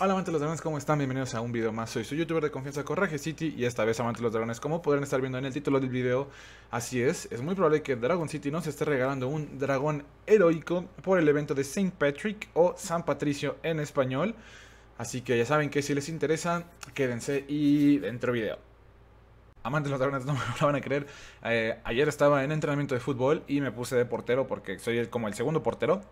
Hola amantes de los dragones, ¿cómo están? Bienvenidos a un video más. Soy su youtuber de confianza Corraje City y esta vez amantes de los dragones, como podrán estar viendo en el título del video, así es, es muy probable que Dragon City nos esté regalando un dragón heroico por el evento de St. Patrick o San Patricio en español. Así que ya saben que si les interesa, quédense y dentro video. Amantes de los dragones, no me lo van a creer. Eh, ayer estaba en entrenamiento de fútbol y me puse de portero porque soy como el segundo portero.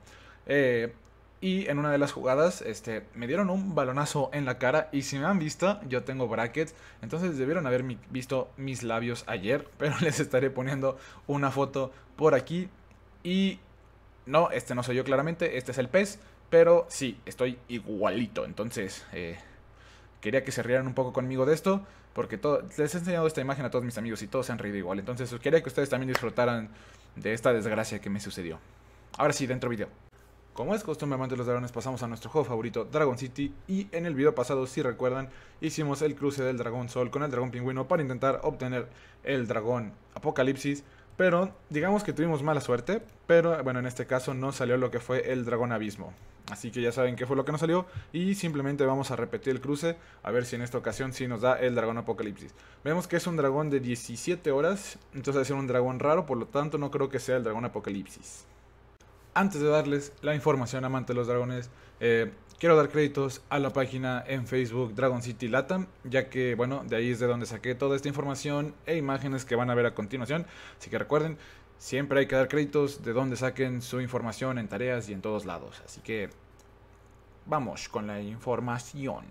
Eh, y en una de las jugadas, este, me dieron un balonazo en la cara. Y si me han visto, yo tengo brackets. Entonces debieron haber visto mis labios ayer. Pero les estaré poniendo una foto por aquí. Y no, este no soy yo claramente. Este es el pez. Pero sí, estoy igualito. Entonces, eh, quería que se rieran un poco conmigo de esto. Porque todo, les he enseñado esta imagen a todos mis amigos y todos se han reído igual. Entonces, quería que ustedes también disfrutaran de esta desgracia que me sucedió. Ahora sí, dentro video. Como es costumbre, amantes de los dragones, pasamos a nuestro juego favorito, Dragon City, y en el video pasado, si recuerdan, hicimos el cruce del dragón sol con el dragón pingüino para intentar obtener el dragón apocalipsis, pero digamos que tuvimos mala suerte, pero bueno, en este caso no salió lo que fue el dragón abismo. Así que ya saben qué fue lo que nos salió y simplemente vamos a repetir el cruce a ver si en esta ocasión sí nos da el dragón apocalipsis. Vemos que es un dragón de 17 horas, entonces es un dragón raro, por lo tanto no creo que sea el dragón apocalipsis antes de darles la información, amante de los dragones, eh, quiero dar créditos a la página en Facebook Dragon City Latam, ya que, bueno, de ahí es de donde saqué toda esta información e imágenes que van a ver a continuación. Así que recuerden, siempre hay que dar créditos de donde saquen su información en tareas y en todos lados. Así que vamos con la información.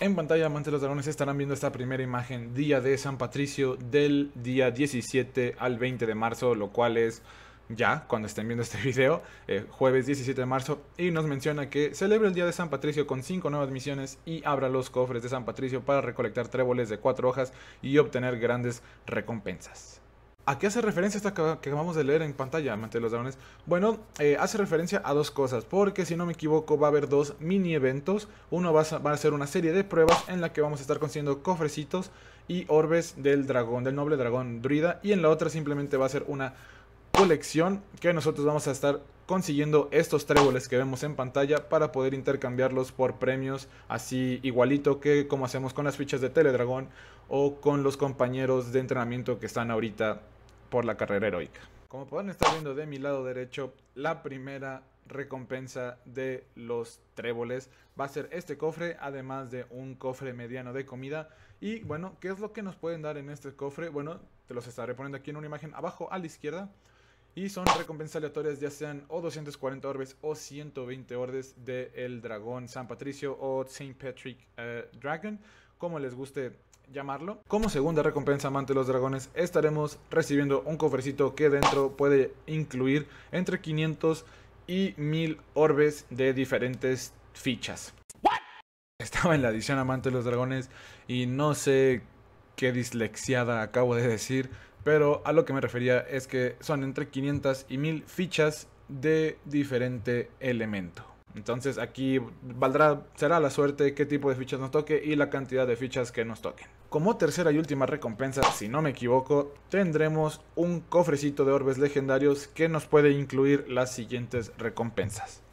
En pantalla, amantes de los dragones, estarán viendo esta primera imagen, día de San Patricio, del día 17 al 20 de marzo, lo cual es ya cuando estén viendo este video, eh, jueves 17 de marzo, y nos menciona que celebra el Día de San Patricio con 5 nuevas misiones y abra los cofres de San Patricio para recolectar tréboles de cuatro hojas y obtener grandes recompensas. ¿A qué hace referencia esta que acabamos de leer en pantalla, Amante de los Dragones? Bueno, eh, hace referencia a dos cosas, porque si no me equivoco va a haber dos mini eventos. Uno va a, va a ser una serie de pruebas en la que vamos a estar consiguiendo cofrecitos y orbes del dragón, del noble dragón druida. Y en la otra simplemente va a ser una colección que nosotros vamos a estar consiguiendo estos tréboles que vemos en pantalla para poder intercambiarlos por premios así igualito que como hacemos con las fichas de Teledragón o con los compañeros de entrenamiento que están ahorita por la carrera heroica. Como pueden estar viendo de mi lado derecho, la primera recompensa de los tréboles va a ser este cofre, además de un cofre mediano de comida. Y bueno, ¿qué es lo que nos pueden dar en este cofre? Bueno, te los estaré poniendo aquí en una imagen abajo a la izquierda. Y son recompensas aleatorias, ya sean o 240 orbes o 120 orbes del el dragón San Patricio o Saint Patrick eh, Dragon, como les guste llamarlo. Como segunda recompensa amante de los dragones estaremos recibiendo un cofrecito que dentro puede incluir entre 500 y 1000 orbes de diferentes fichas. Estaba en la edición amante de los dragones y no sé qué dislexiada acabo de decir, pero a lo que me refería es que son entre 500 y 1000 fichas de diferente elemento. Entonces aquí valdrá, será la suerte qué tipo de fichas nos toque y la cantidad de fichas que nos toquen. Como tercera y última recompensa, si no me equivoco, tendremos un cofrecito de orbes legendarios que nos puede incluir las siguientes recompensas.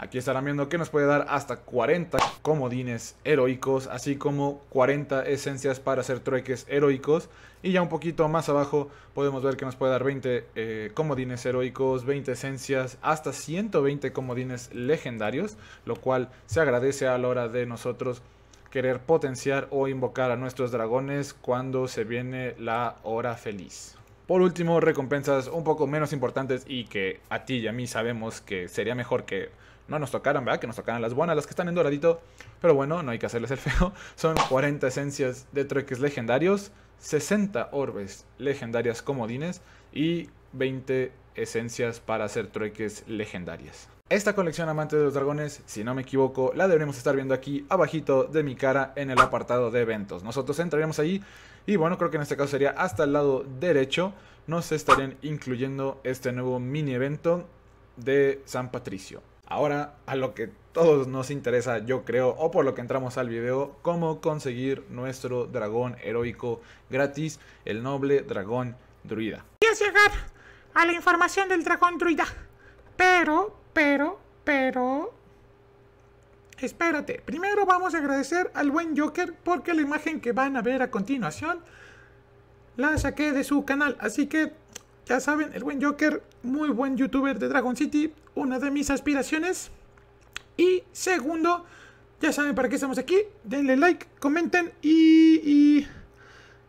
Aquí estarán viendo que nos puede dar hasta 40 comodines heroicos, así como 40 esencias para hacer trueques heroicos. Y ya un poquito más abajo podemos ver que nos puede dar 20 eh, comodines heroicos, 20 esencias, hasta 120 comodines legendarios, lo cual se agradece a la hora de nosotros querer potenciar o invocar a nuestros dragones cuando se viene la hora feliz. Por último, recompensas un poco menos importantes y que a ti y a mí sabemos que sería mejor que no nos tocaran, ¿verdad? Que nos tocaran las buenas, las que están en doradito. Pero bueno, no hay que hacerles el feo. Son 40 esencias de trueques legendarios, 60 orbes legendarias comodines y 20 esencias para hacer trueques legendarias. Esta colección amante de los dragones, si no me equivoco, la deberíamos estar viendo aquí abajito de mi cara en el apartado de eventos. Nosotros entraríamos ahí y bueno, creo que en este caso sería hasta el lado derecho. Nos estarían incluyendo este nuevo mini evento de San Patricio. Ahora a lo que todos nos interesa, yo creo, o por lo que entramos al video, cómo conseguir nuestro dragón heroico gratis, el noble dragón druida. Quieres llegar a la información del dragón druida, pero, pero, pero... Espérate, primero vamos a agradecer al buen Joker porque la imagen que van a ver a continuación la saqué de su canal, así que ya saben, el buen Joker, muy buen youtuber de Dragon City, una de mis aspiraciones. Y segundo, ya saben para qué estamos aquí. Denle like, comenten y,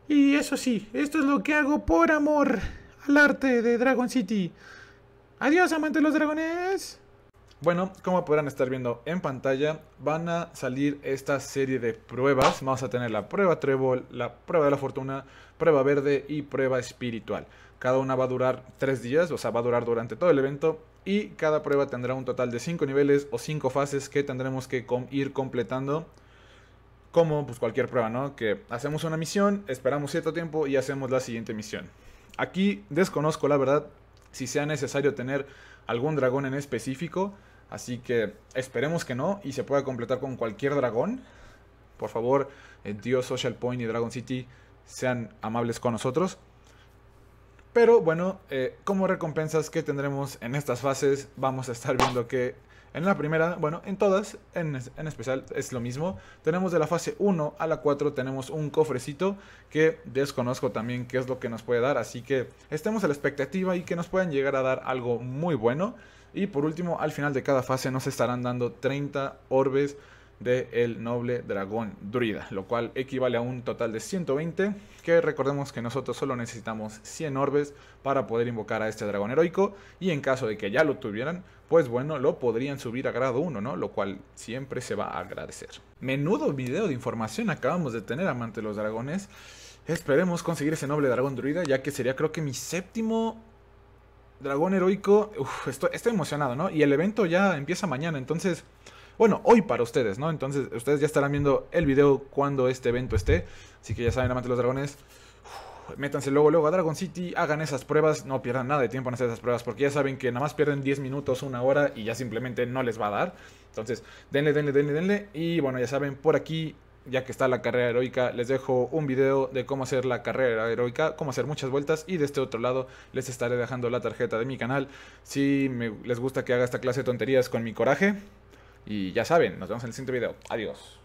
y, eso sí, esto es lo que hago por amor al arte de Dragon City. Adiós, amantes de los dragones. Bueno, como podrán estar viendo en pantalla, van a salir esta serie de pruebas. Vamos a tener la prueba trébol, la prueba de la fortuna, prueba verde y prueba espiritual. Cada una va a durar 3 días, o sea, va a durar durante todo el evento. Y cada prueba tendrá un total de 5 niveles o 5 fases que tendremos que ir completando. Como pues, cualquier prueba, ¿no? Que hacemos una misión, esperamos cierto tiempo y hacemos la siguiente misión. Aquí desconozco la verdad si sea necesario tener algún dragón en específico. Así que esperemos que no y se pueda completar con cualquier dragón. Por favor, eh, Dios Social Point y Dragon City sean amables con nosotros. Pero bueno, eh, como recompensas que tendremos en estas fases, vamos a estar viendo que en la primera, bueno, en todas, en, en, especial es lo mismo. Tenemos de la fase 1 a la 4 tenemos un cofrecito que desconozco también qué es lo que nos puede dar. Así que estemos a la expectativa y que nos puedan llegar a dar algo muy bueno. Y por último, al final de cada fase nos estarán dando 30 orbes de el noble dragón druida, lo cual equivale a un total de 120, que recordemos que nosotros solo necesitamos 100 orbes para poder invocar a este dragón heroico, y en caso de que ya lo tuvieran, pues bueno, lo podrían subir a grado 1, ¿no? Lo cual siempre se va a agradecer. Menudo video de información acabamos de tener, amante de los dragones. Esperemos conseguir ese noble dragón druida, ya que sería creo que mi séptimo dragón heroico. Uf, estoy emocionado, ¿no? Y el evento ya empieza mañana, entonces... Bueno, hoy para ustedes, ¿no? Entonces, ustedes ya estarán viendo el video cuando este evento esté. Así que ya saben, amantes de los dragones. métanse luego, luego a Dragon City, hagan esas pruebas, no pierdan nada de tiempo en hacer esas pruebas, porque ya saben que nada más pierden 10 minutos, una hora y ya simplemente no les va a dar. Entonces, denle, denle, denle, denle. Y bueno, ya saben, por aquí ya que está la carrera heroica, les dejo un video de cómo hacer la carrera heroica, cómo hacer muchas vueltas y de este otro lado les estaré dejando la tarjeta de mi canal si les gusta que haga esta clase de tonterías con mi coraje. Y ya saben, nos vemos en el siguiente video. Adiós.